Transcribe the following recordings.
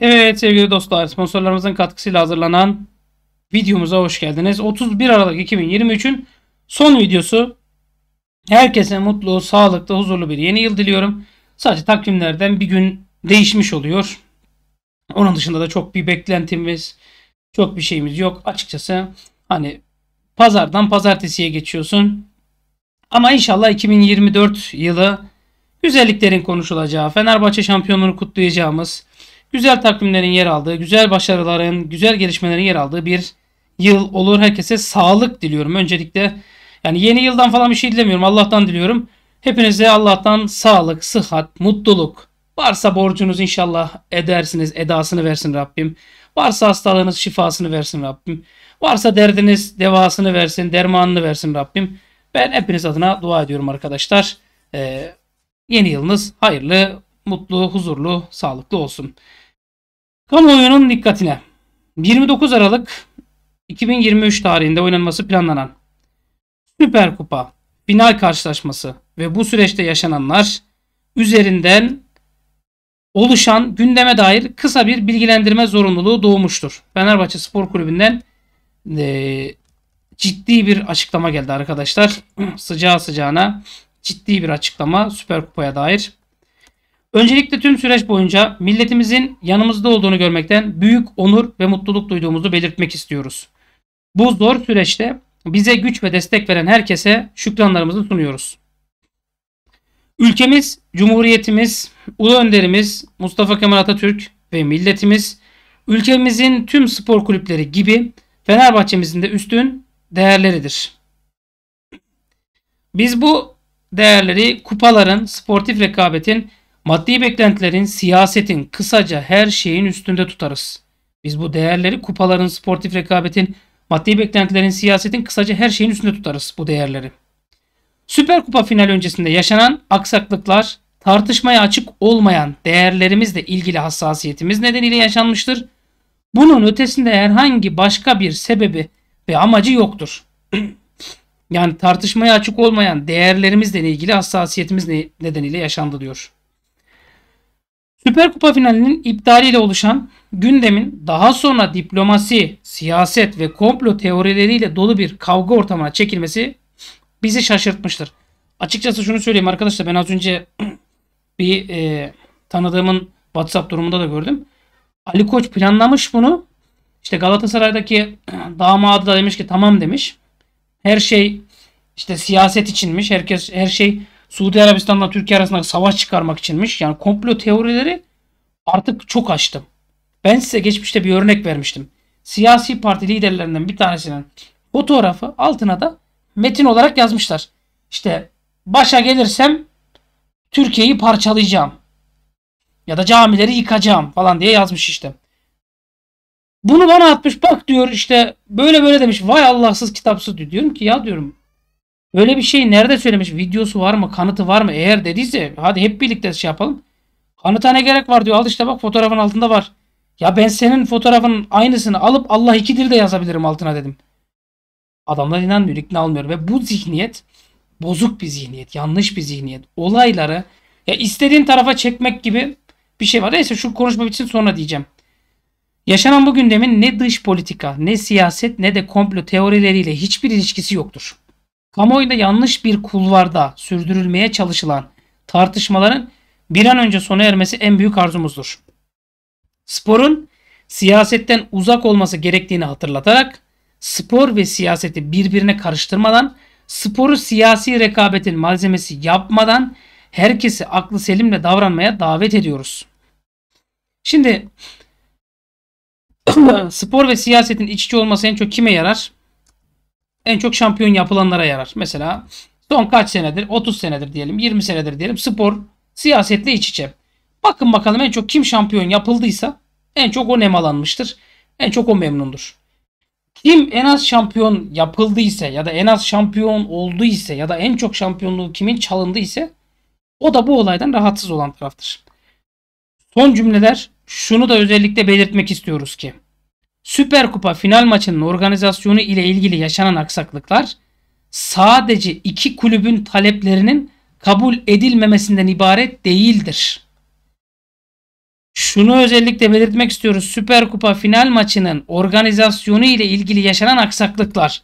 Evet sevgili dostlar sponsorlarımızın katkısıyla hazırlanan videomuza hoş geldiniz. 31 Aralık 2023'ün son videosu. Herkese mutlu, sağlıklı, huzurlu bir yeni yıl diliyorum. Sadece takvimlerden bir gün değişmiş oluyor. Onun dışında da çok bir beklentimiz, çok bir şeyimiz yok. Açıkçası hani pazardan pazartesiye geçiyorsun. Ama inşallah 2024 yılı güzelliklerin konuşulacağı, Fenerbahçe şampiyonluğunu kutlayacağımız, güzel takvimlerin yer aldığı, güzel başarıların, güzel gelişmelerin yer aldığı bir yıl olur. Herkese sağlık diliyorum. Öncelikle yani yeni yıldan falan bir şey dilemiyorum. Allah'tan diliyorum. Hepinize Allah'tan sağlık, sıhhat, mutluluk. Varsa borcunuz inşallah edersiniz, edasını versin Rabbim. Varsa hastalığınız şifasını versin Rabbim. Varsa derdiniz devasını versin, dermanını versin Rabbim. Ben hepiniz adına dua ediyorum arkadaşlar. Ee, yeni yılınız hayırlı, mutlu, huzurlu, sağlıklı olsun. Kamuoyunun dikkatine. 29 Aralık 2023 tarihinde oynanması planlanan Süper Kupa final karşılaşması ve bu süreçte yaşananlar üzerinden oluşan gündeme dair kısa bir bilgilendirme zorunluluğu doğmuştur. Fenerbahçe Spor Kulübü'nden e, ciddi bir açıklama geldi arkadaşlar. Sıcağı sıcağına ciddi bir açıklama Süper Kupa'ya dair. Öncelikle tüm süreç boyunca milletimizin yanımızda olduğunu görmekten büyük onur ve mutluluk duyduğumuzu belirtmek istiyoruz. Bu zor süreçte bize güç ve destek veren herkese şükranlarımızı sunuyoruz. Ülkemiz, Cumhuriyetimiz, Ulu Önderimiz Mustafa Kemal Atatürk ve milletimiz ülkemizin tüm spor kulüpleri gibi Fenerbahçe'mizin de üstün değerleridir. Biz bu değerleri kupaların, sportif rekabetin Maddi beklentilerin, siyasetin, kısaca her şeyin üstünde tutarız. Biz bu değerleri kupaların, sportif rekabetin, maddi beklentilerin, siyasetin, kısaca her şeyin üstünde tutarız bu değerleri. Süper Kupa finali öncesinde yaşanan aksaklıklar tartışmaya açık olmayan değerlerimizle ilgili hassasiyetimiz nedeniyle yaşanmıştır. Bunun ötesinde herhangi başka bir sebebi ve amacı yoktur. yani tartışmaya açık olmayan değerlerimizle ilgili hassasiyetimiz nedeniyle yaşandı diyor. Süper Kupa finalinin iptaliyle oluşan gündemin daha sonra diplomasi, siyaset ve komplo teorileriyle dolu bir kavga ortamına çekilmesi bizi şaşırtmıştır. Açıkçası şunu söyleyeyim arkadaşlar ben az önce bir e, tanıdığımın WhatsApp durumunda da gördüm. Ali Koç planlamış bunu. İşte Galatasaray'daki damadı da demiş ki tamam demiş. Her şey işte siyaset içinmiş. Herkes her şey Suudi Arabistan'la Türkiye arasında savaş çıkarmak içinmiş. Yani komplo teorileri artık çok açtım. Ben size geçmişte bir örnek vermiştim. Siyasi parti liderlerinden bir tanesinin fotoğrafı altına da metin olarak yazmışlar. İşte başa gelirsem Türkiye'yi parçalayacağım. Ya da camileri yıkacağım falan diye yazmış işte. Bunu bana atmış bak diyor işte böyle böyle demiş vay Allahsız kitapsız diyor. Diyorum ki ya diyorum Öyle bir şeyi nerede söylemiş? Videosu var mı? Kanıtı var mı? Eğer dediyse hadi hep birlikte şey yapalım. Kanıta ne gerek var diyor. Al işte bak fotoğrafın altında var. Ya ben senin fotoğrafın aynısını alıp Allah ikidir de yazabilirim altına dedim. Adamlar inanmıyor, ikna almıyor ve bu zihniyet bozuk bir zihniyet, yanlış bir zihniyet. Olayları ya istediğin tarafa çekmek gibi bir şey var. Neyse şu konuşma bitsin sonra diyeceğim. Yaşanan bu gündemin ne dış politika, ne siyaset, ne de komplo teorileriyle hiçbir ilişkisi yoktur. Kamuoyunda yanlış bir kulvarda sürdürülmeye çalışılan tartışmaların bir an önce sona ermesi en büyük arzumuzdur. Sporun siyasetten uzak olması gerektiğini hatırlatarak spor ve siyaseti birbirine karıştırmadan, sporu siyasi rekabetin malzemesi yapmadan herkesi aklı selimle davranmaya davet ediyoruz. Şimdi spor ve siyasetin iç içe olması en çok kime yarar? en çok şampiyon yapılanlara yarar. Mesela son kaç senedir? 30 senedir diyelim, 20 senedir diyelim. Spor siyasetle iç içe. Bakın bakalım en çok kim şampiyon yapıldıysa en çok o nemalanmıştır. En çok o memnundur. Kim en az şampiyon yapıldıysa ya da en az şampiyon olduysa ya da en çok şampiyonluğu kimin çalındıysa o da bu olaydan rahatsız olan taraftır. Son cümleler şunu da özellikle belirtmek istiyoruz ki Süper Kupa final maçının organizasyonu ile ilgili yaşanan aksaklıklar sadece iki kulübün taleplerinin kabul edilmemesinden ibaret değildir. Şunu özellikle belirtmek istiyoruz. Süper Kupa final maçının organizasyonu ile ilgili yaşanan aksaklıklar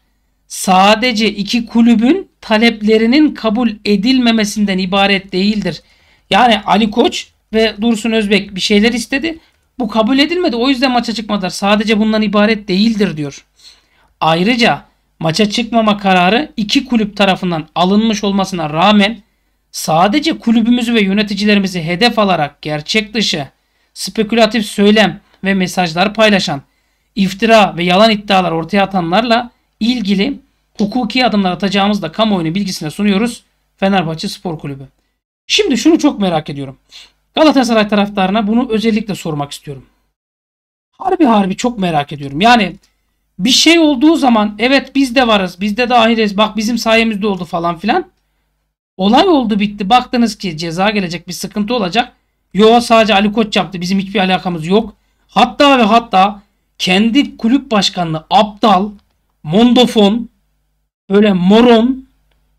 sadece iki kulübün taleplerinin kabul edilmemesinden ibaret değildir. Yani Ali Koç ve Dursun Özbek bir şeyler istedi. Bu kabul edilmedi. O yüzden maça çıkmadılar. Sadece bundan ibaret değildir diyor. Ayrıca maça çıkmama kararı iki kulüp tarafından alınmış olmasına rağmen sadece kulübümüzü ve yöneticilerimizi hedef alarak gerçek dışı, spekülatif söylem ve mesajlar paylaşan, iftira ve yalan iddialar ortaya atanlarla ilgili hukuki adımlar atacağımızı da kamuoyunun bilgisine sunuyoruz Fenerbahçe Spor Kulübü. Şimdi şunu çok merak ediyorum. Galatasaray taraftarına bunu özellikle sormak istiyorum. Harbi harbi çok merak ediyorum. Yani bir şey olduğu zaman evet biz de varız, biz de dahiliz. bak bizim sayemizde oldu falan filan. Olay oldu bitti. Baktınız ki ceza gelecek, bir sıkıntı olacak. Yo sadece Ali Koç yaptı. Bizim hiçbir alakamız yok. Hatta ve hatta kendi kulüp başkanını aptal, mondofon, böyle moron,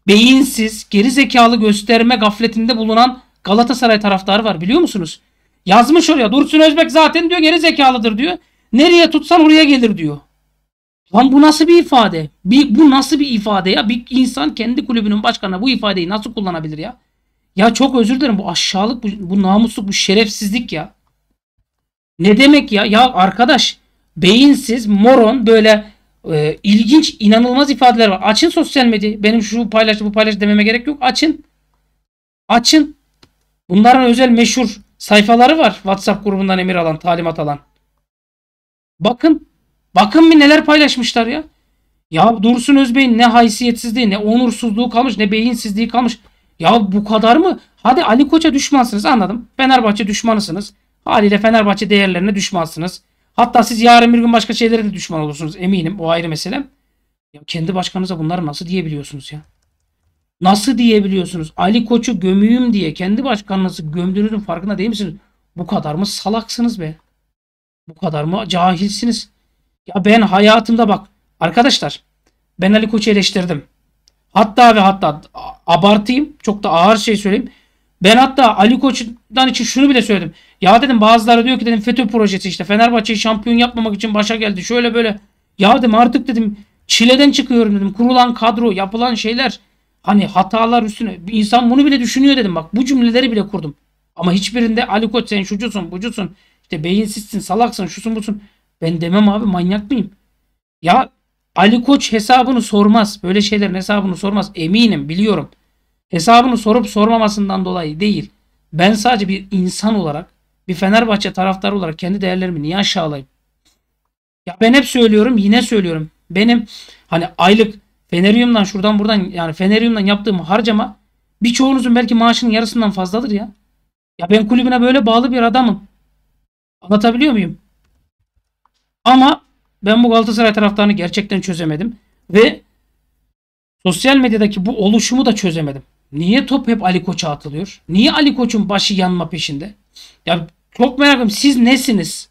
beyinsiz, geri zekalı gösterme gafletinde bulunan Galatasaray taraftarı var biliyor musunuz? Yazmış oraya Dursun Özbek zaten diyor geri zekalıdır diyor. Nereye tutsan oraya gelir diyor. Lan bu nasıl bir ifade? Bir, bu nasıl bir ifade ya? Bir insan kendi kulübünün başkanına bu ifadeyi nasıl kullanabilir ya? Ya çok özür dilerim bu aşağılık, bu, bu namusluk, bu şerefsizlik ya. Ne demek ya? Ya arkadaş beyinsiz, moron böyle e, ilginç, inanılmaz ifadeler var. Açın sosyal medyayı. Benim şu paylaş, bu paylaş dememe gerek yok. Açın. Açın. Bunların özel meşhur sayfaları var. WhatsApp grubundan emir alan, talimat alan. Bakın. Bakın bir neler paylaşmışlar ya. Ya Dursun Özbey'in ne haysiyetsizliği, ne onursuzluğu kalmış, ne beyinsizliği kalmış. Ya bu kadar mı? Hadi Ali Koç'a düşmansınız anladım. Fenerbahçe düşmanısınız. Haliyle Fenerbahçe değerlerine düşmansınız. Hatta siz yarın bir gün başka şeylere de düşman olursunuz eminim. O ayrı mesele. Ya kendi başkanınıza bunları nasıl diyebiliyorsunuz ya? Nasıl diyebiliyorsunuz? Ali Koç'u gömüyüm diye kendi başkanınızı gömdüğünüzün farkında değil misiniz? Bu kadar mı salaksınız be? Bu kadar mı cahilsiniz? Ya ben hayatımda bak arkadaşlar ben Ali Koç'u eleştirdim. Hatta ve hatta abartayım çok da ağır şey söyleyeyim. Ben hatta Ali Koç'dan için şunu bile söyledim. Ya dedim bazıları diyor ki dedim FETÖ projesi işte Fenerbahçe'yi şampiyon yapmamak için başa geldi. Şöyle böyle. Ya dedim artık dedim çileden çıkıyorum dedim. Kurulan kadro, yapılan şeyler Hani hatalar üstüne insan bunu bile düşünüyor dedim bak bu cümleleri bile kurdum. Ama hiçbirinde Ali Koç sen şucusun bucusun işte beyinsizsin salaksın şusun busun. Ben demem abi manyak mıyım? Ya Ali Koç hesabını sormaz. Böyle şeylerin hesabını sormaz. Eminim biliyorum. Hesabını sorup sormamasından dolayı değil. Ben sadece bir insan olarak bir Fenerbahçe taraftarı olarak kendi değerlerimi niye aşağılayayım? Ya ben hep söylüyorum yine söylüyorum. Benim hani aylık Fenerium'dan şuradan buradan yani Fenerium'dan yaptığım harcama birçoğunuzun belki maaşının yarısından fazladır ya. Ya ben kulübüne böyle bağlı bir adamım. Anlatabiliyor muyum? Ama ben bu Galatasaray taraftarını gerçekten çözemedim. Ve sosyal medyadaki bu oluşumu da çözemedim. Niye top hep Ali Koç'a atılıyor? Niye Ali Koç'un başı yanma peşinde? Ya çok merakım siz nesiniz?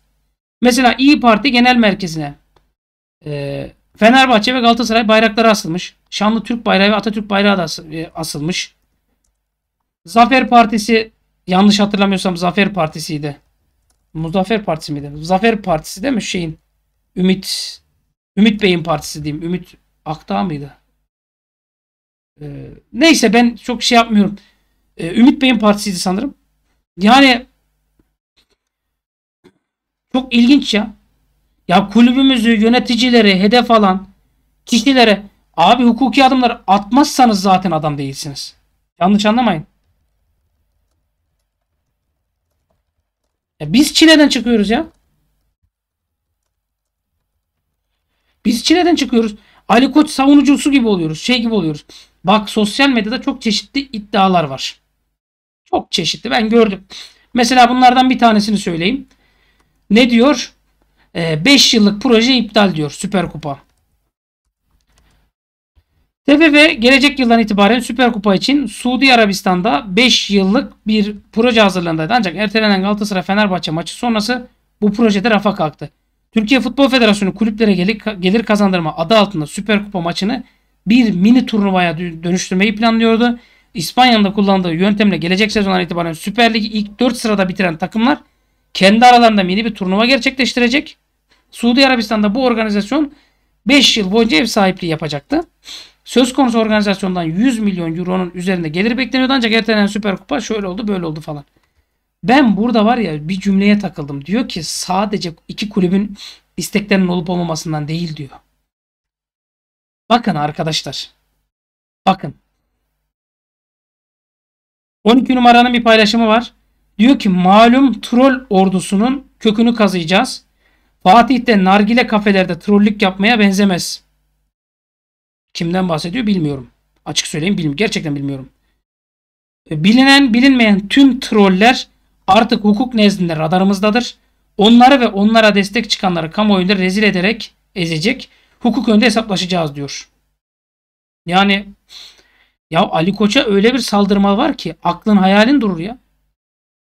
Mesela İyi Parti Genel Merkezi'ne e, Fenerbahçe ve Galatasaray bayrakları asılmış. Şanlı Türk bayrağı ve Atatürk bayrağı da e, asılmış. Zafer Partisi yanlış hatırlamıyorsam Zafer Partisi'ydi. Muzaffer Partisi miydi? Zafer Partisi değil mi? Şeyin Ümit Ümit Bey'in partisi diyeyim. Ümit Akdağ mıydı? Ee, neyse ben çok şey yapmıyorum. Ee, Ümit Bey'in partisiydi sanırım. Yani çok ilginç ya. Ya kulübümüzü yöneticileri hedef alan kişilere abi hukuki adımlar atmazsanız zaten adam değilsiniz. Yanlış anlamayın. Ya biz Çile'den çıkıyoruz ya. Biz Çile'den çıkıyoruz. Ali Koç savunucusu gibi oluyoruz. Şey gibi oluyoruz. Bak sosyal medyada çok çeşitli iddialar var. Çok çeşitli. Ben gördüm. Mesela bunlardan bir tanesini söyleyeyim. Ne diyor? 5 ee, yıllık proje iptal diyor Süper Kupa. TFF gelecek yıldan itibaren Süper Kupa için Suudi Arabistan'da 5 yıllık bir proje hazırlığındaydı. Ancak ertelenen Galatasaray Fenerbahçe maçı sonrası bu projede rafa kalktı. Türkiye Futbol Federasyonu kulüplere gelir kazandırma adı altında Süper Kupa maçını bir mini turnuvaya dönüştürmeyi planlıyordu. İspanya'nın kullandığı yöntemle gelecek sezondan itibaren Süper Lig'i ilk 4 sırada bitiren takımlar kendi aralarında mini bir turnuva gerçekleştirecek. Suudi Arabistan'da bu organizasyon 5 yıl boyunca ev sahipliği yapacaktı. Söz konusu organizasyondan 100 milyon euronun üzerinde gelir bekleniyordu ancak ertelenen Süper Kupa şöyle oldu böyle oldu falan. Ben burada var ya bir cümleye takıldım. Diyor ki sadece iki kulübün isteklerinin olup olmamasından değil diyor. Bakın arkadaşlar. Bakın. 12 numaranın bir paylaşımı var. Diyor ki malum troll ordusunun kökünü kazıyacağız. Fatih'te nargile kafelerde trollük yapmaya benzemez. Kimden bahsediyor bilmiyorum. Açık söyleyeyim bilmiyorum. Gerçekten bilmiyorum. E, bilinen bilinmeyen tüm troller artık hukuk nezdinde radarımızdadır. Onları ve onlara destek çıkanları kamuoyunda rezil ederek ezecek. Hukuk önünde hesaplaşacağız diyor. Yani ya Ali Koç'a öyle bir saldırma var ki aklın hayalin durur ya.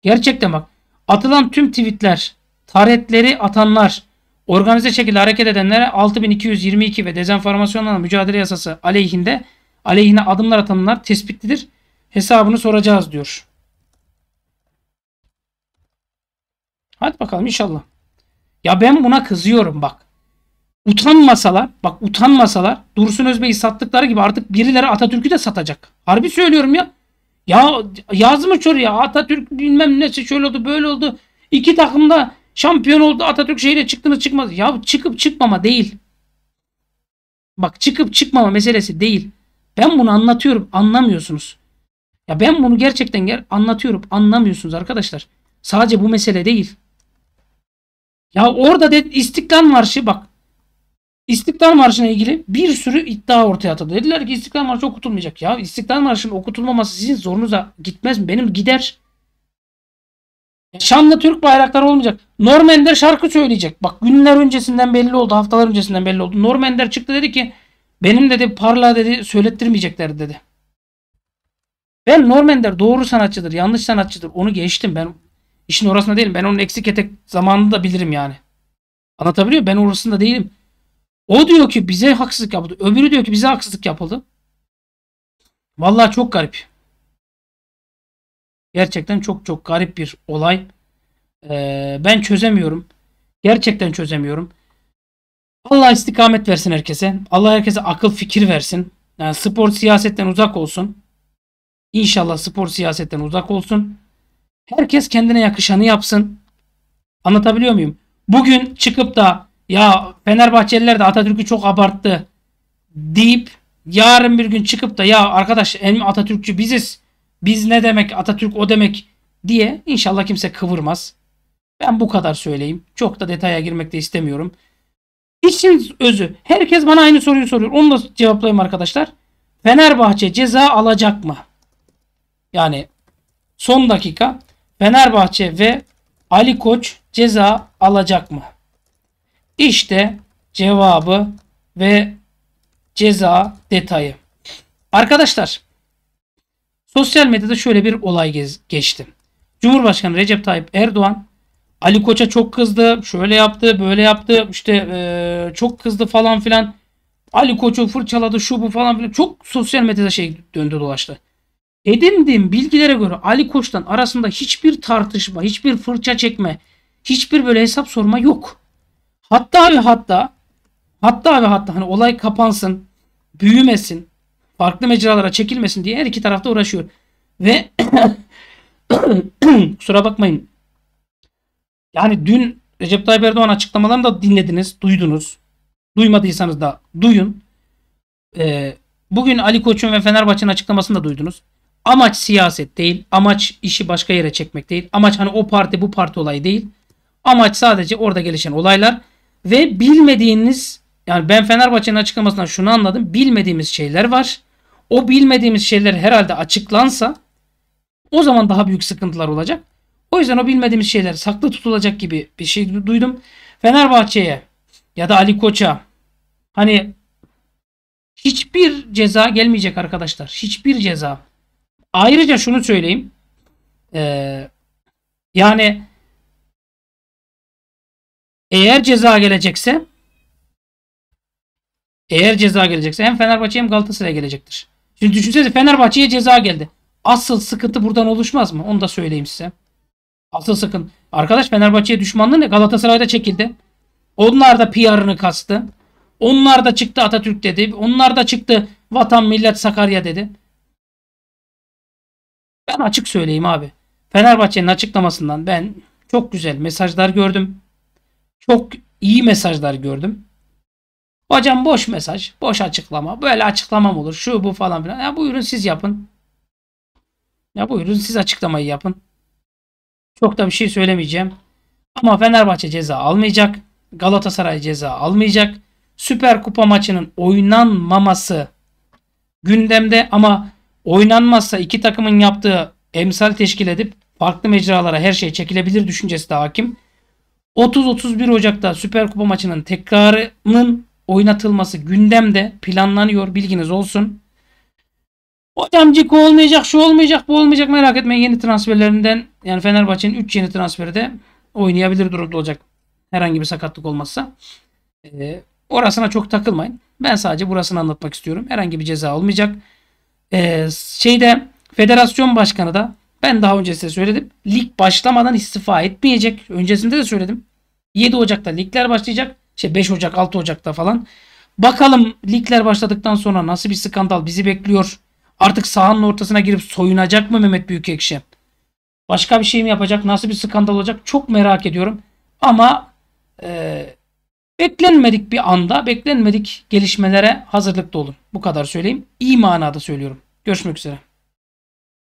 Gerçekten bak atılan tüm tweetler Haretleri atanlar, organize şekilde hareket edenlere 6222 ve dezenformasyonla mücadele yasası aleyhinde aleyhine adımlar atanlar tespitlidir. Hesabını soracağız diyor. Hadi bakalım inşallah. Ya ben buna kızıyorum bak. Utanmasalar, bak utanmasalar Dursun Özbey'i sattıkları gibi artık birileri Atatürk'ü de satacak. Harbi söylüyorum ya. Ya yazmış oraya Atatürk bilmem nesi şöyle oldu böyle oldu. İki takımda Şampiyon oldu Atatürk şehriyle çıktınız çıkmaz. Ya çıkıp çıkmama değil. Bak çıkıp çıkmama meselesi değil. Ben bunu anlatıyorum anlamıyorsunuz. Ya ben bunu gerçekten ger anlatıyorum anlamıyorsunuz arkadaşlar. Sadece bu mesele değil. Ya orada de İstiklal Marşı bak. İstiklal Marşı'na ilgili bir sürü iddia ortaya atıldı. Dediler ki İstiklal Marşı okutulmayacak. Ya İstiklal Marşı'nın okutulmaması sizin zorunuza gitmez mi? Benim gider. Şanlı Türk bayrakları olmayacak. Norm Ender şarkı söyleyecek. Bak günler öncesinden belli oldu. Haftalar öncesinden belli oldu. Norm Ender çıktı dedi ki benim dedi parla dedi söylettirmeyecekler dedi. Ben Norm Ender doğru sanatçıdır. Yanlış sanatçıdır. Onu geçtim. Ben İşin orasında değilim. Ben onun eksik etek zamanını da bilirim yani. Anlatabiliyor muyum? Ben orasında değilim. O diyor ki bize haksızlık yapıldı. Öbürü diyor ki bize haksızlık yapıldı. Vallahi çok garip. Gerçekten çok çok garip bir olay. Ee, ben çözemiyorum. Gerçekten çözemiyorum. Allah istikamet versin herkese. Allah herkese akıl fikir versin. Yani spor siyasetten uzak olsun. İnşallah spor siyasetten uzak olsun. Herkes kendine yakışanı yapsın. Anlatabiliyor muyum? Bugün çıkıp da ya Fenerbahçeliler de Atatürk'ü çok abarttı deyip yarın bir gün çıkıp da ya arkadaş en Atatürkçü biziz. Biz ne demek Atatürk o demek diye inşallah kimse kıvırmaz. Ben bu kadar söyleyeyim. Çok da detaya girmek de istemiyorum. İşin özü. Herkes bana aynı soruyu soruyor. Onu da cevaplayayım arkadaşlar. Fenerbahçe ceza alacak mı? Yani son dakika Fenerbahçe ve Ali Koç ceza alacak mı? İşte cevabı ve ceza detayı. Arkadaşlar Sosyal medyada şöyle bir olay geçti. Cumhurbaşkanı Recep Tayyip Erdoğan Ali Koç'a çok kızdı. Şöyle yaptı, böyle yaptı. İşte ee, çok kızdı falan filan. Ali Koç'u fırçaladı şu bu falan filan. Çok sosyal medyada şey döndü dolaştı. Edindiğim bilgilere göre Ali Koç'tan arasında hiçbir tartışma, hiçbir fırça çekme, hiçbir böyle hesap sorma yok. Hatta ve hatta hatta ve hatta hani olay kapansın, büyümesin, farklı mecralara çekilmesin diye her iki tarafta uğraşıyor. Ve kusura bakmayın. Yani dün Recep Tayyip Erdoğan açıklamalarını da dinlediniz, duydunuz. Duymadıysanız da duyun. Ee, bugün Ali Koç'un ve Fenerbahçe'nin açıklamasını da duydunuz. Amaç siyaset değil. Amaç işi başka yere çekmek değil. Amaç hani o parti bu parti olayı değil. Amaç sadece orada gelişen olaylar ve bilmediğiniz yani ben Fenerbahçe'nin açıklamasından şunu anladım. Bilmediğimiz şeyler var o bilmediğimiz şeyler herhalde açıklansa o zaman daha büyük sıkıntılar olacak. O yüzden o bilmediğimiz şeyler saklı tutulacak gibi bir şey duydum. Fenerbahçe'ye ya da Ali Koç'a hani hiçbir ceza gelmeyecek arkadaşlar. Hiçbir ceza. Ayrıca şunu söyleyeyim. Ee, yani eğer ceza gelecekse eğer ceza gelecekse hem Fenerbahçe hem Galatasaray'a gelecektir. Şimdi düşünsenize Fenerbahçe'ye ceza geldi. Asıl sıkıntı buradan oluşmaz mı? Onu da söyleyeyim size. Asıl sakın. Arkadaş Fenerbahçe'ye düşmanlığı ne? Galatasaray'da çekildi. Onlar da PR'ını kastı. Onlar da çıktı Atatürk dedi. Onlar da çıktı vatan millet Sakarya dedi. Ben açık söyleyeyim abi. Fenerbahçe'nin açıklamasından ben çok güzel mesajlar gördüm. Çok iyi mesajlar gördüm. Hocam boş mesaj, boş açıklama. Böyle açıklamam olur. Şu bu falan filan. Ya buyurun siz yapın. Ya buyurun siz açıklamayı yapın. Çok da bir şey söylemeyeceğim. Ama Fenerbahçe ceza almayacak. Galatasaray ceza almayacak. Süper Kupa maçının oynanmaması gündemde ama oynanmazsa iki takımın yaptığı emsal teşkil edip farklı mecralara her şey çekilebilir düşüncesi de hakim. 30-31 Ocak'ta Süper Kupa maçının tekrarının oynatılması gündemde planlanıyor bilginiz olsun. Hocam Ciko olmayacak, şu olmayacak, bu olmayacak merak etmeyin. Yeni transferlerinden yani Fenerbahçe'nin 3 yeni transferi de oynayabilir durumda olacak. Herhangi bir sakatlık olmazsa. Ee, orasına çok takılmayın. Ben sadece burasını anlatmak istiyorum. Herhangi bir ceza olmayacak. Ee, şeyde federasyon başkanı da ben daha önce size söyledim. Lig başlamadan istifa etmeyecek. Öncesinde de söyledim. 7 Ocak'ta ligler başlayacak. İşte 5 Ocak 6 Ocak'ta falan. Bakalım ligler başladıktan sonra nasıl bir skandal bizi bekliyor. Artık sahanın ortasına girip soyunacak mı Mehmet Büyükekşi? Başka bir şey mi yapacak? Nasıl bir skandal olacak? Çok merak ediyorum. Ama e, beklenmedik bir anda, beklenmedik gelişmelere hazırlıklı olun. Bu kadar söyleyeyim. İyi manada söylüyorum. Görüşmek üzere.